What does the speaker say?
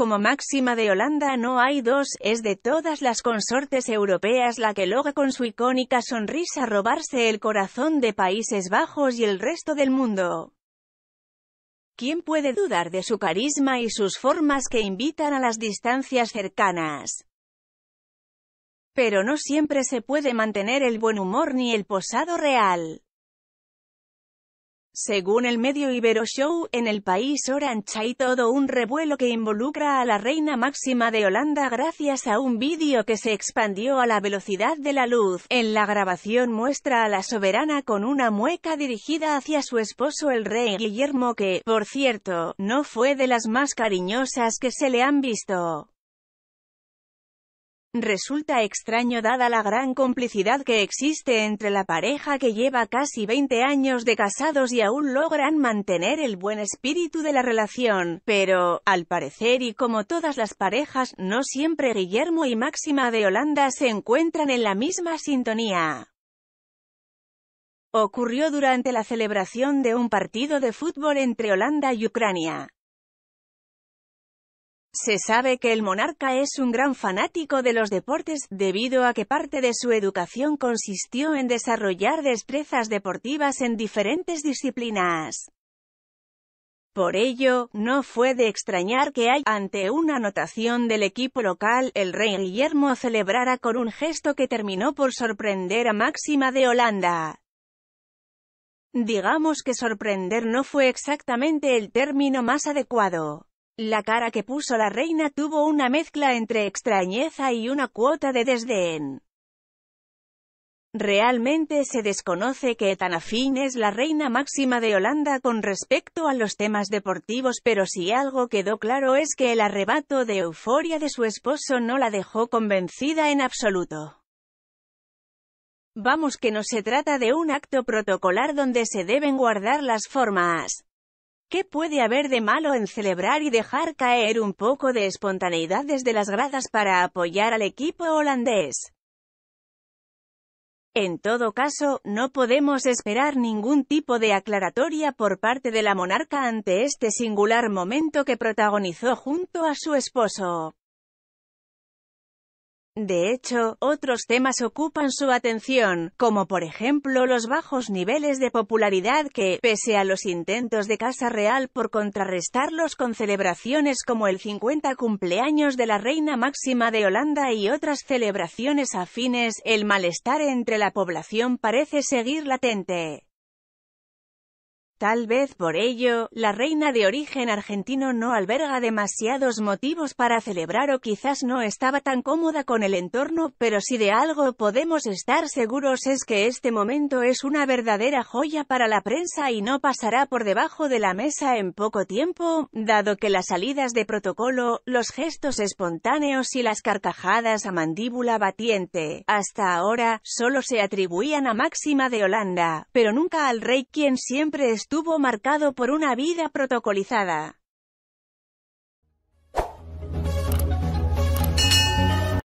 Como máxima de Holanda no hay dos, es de todas las consortes europeas la que logra con su icónica sonrisa robarse el corazón de Países Bajos y el resto del mundo. ¿Quién puede dudar de su carisma y sus formas que invitan a las distancias cercanas? Pero no siempre se puede mantener el buen humor ni el posado real. Según el medio Ibero Show, en el país Orange hay todo un revuelo que involucra a la reina máxima de Holanda gracias a un vídeo que se expandió a la velocidad de la luz. En la grabación muestra a la soberana con una mueca dirigida hacia su esposo el rey Guillermo que, por cierto, no fue de las más cariñosas que se le han visto. Resulta extraño dada la gran complicidad que existe entre la pareja que lleva casi 20 años de casados y aún logran mantener el buen espíritu de la relación, pero, al parecer y como todas las parejas, no siempre Guillermo y Máxima de Holanda se encuentran en la misma sintonía. Ocurrió durante la celebración de un partido de fútbol entre Holanda y Ucrania. Se sabe que el monarca es un gran fanático de los deportes, debido a que parte de su educación consistió en desarrollar destrezas deportivas en diferentes disciplinas. Por ello, no fue de extrañar que hay, ante una anotación del equipo local, el rey Guillermo celebrara con un gesto que terminó por sorprender a Máxima de Holanda. Digamos que sorprender no fue exactamente el término más adecuado. La cara que puso la reina tuvo una mezcla entre extrañeza y una cuota de desdén. Realmente se desconoce que tan afín es la reina máxima de Holanda con respecto a los temas deportivos pero si algo quedó claro es que el arrebato de euforia de su esposo no la dejó convencida en absoluto. Vamos que no se trata de un acto protocolar donde se deben guardar las formas. ¿Qué puede haber de malo en celebrar y dejar caer un poco de espontaneidad desde las gradas para apoyar al equipo holandés? En todo caso, no podemos esperar ningún tipo de aclaratoria por parte de la monarca ante este singular momento que protagonizó junto a su esposo. De hecho, otros temas ocupan su atención, como por ejemplo los bajos niveles de popularidad que, pese a los intentos de Casa Real por contrarrestarlos con celebraciones como el 50 cumpleaños de la Reina Máxima de Holanda y otras celebraciones afines, el malestar entre la población parece seguir latente. Tal vez por ello, la reina de origen argentino no alberga demasiados motivos para celebrar o quizás no estaba tan cómoda con el entorno, pero si de algo podemos estar seguros es que este momento es una verdadera joya para la prensa y no pasará por debajo de la mesa en poco tiempo, dado que las salidas de protocolo, los gestos espontáneos y las carcajadas a mandíbula batiente, hasta ahora, solo se atribuían a Máxima de Holanda, pero nunca al rey quien siempre estuvo tuvo marcado por una vida protocolizada.